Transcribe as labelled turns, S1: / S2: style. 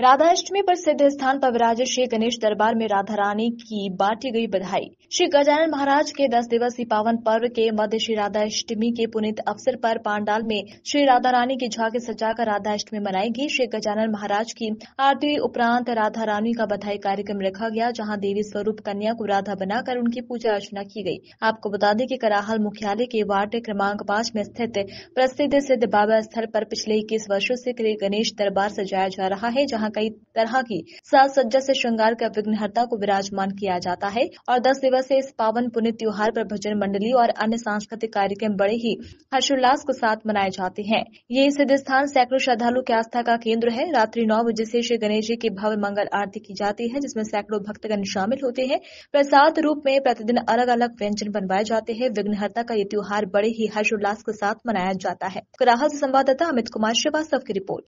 S1: राधा अष्टमी पर सिद्ध स्थान पर विराज श्री गणेश दरबार में राधा रानी की बांटी गई बधाई श्री गजानन महाराज के दस दिवसीय पावन पर्व के मध्य श्री राधा अष्टमी के पुनित अवसर पर पांडाल में श्री राधा रानी की झांकी सजाकर राधा अष्टमी मनाएगी श्री गजानन महाराज की आरती उपरांत राधा रानी का बधाई कार्यक्रम रखा गया जहाँ देवी स्वरूप कन्या को राधा बनाकर उनकी पूजा अर्चना की गयी आपको बता दें की कराहल मुख्यालय के वार्ड क्रमांक पाँच में स्थित प्रसिद्ध सिद्ध बाबा स्थल आरोप पिछले इक्कीस वर्षो ऐसी गणेश दरबार सजाया जा रहा है जहाँ जहां कई तरह की साज सज्जा से श्रृंगार कर विघ्नहरता को विराजमान किया जाता है और दस दिवसीय इस पावन पुण्य त्योहार पर भजन मंडली और अन्य सांस्कृतिक कार्यक्रम बड़े ही हर्षोल्लास के साथ मनाए जाते हैं ये सिद्ध स्थान सैकड़ों श्रद्धालु की आस्था का केंद्र है रात्रि नौ बजे से श्री गणेश जी की भव्य मंगल आरती की जाती है जिसमें सैकड़ों भक्तगण शामिल होते हैं प्रसाद रूप में प्रतिदिन अलग अलग व्यंजन बनवाए जाते हैं विघ्नहर्ता का ये त्योहार बड़े ही हर्षोल्लास के साथ मनाया जाता है संवाददाता अमित कुमार श्रीवास्तव की रिपोर्ट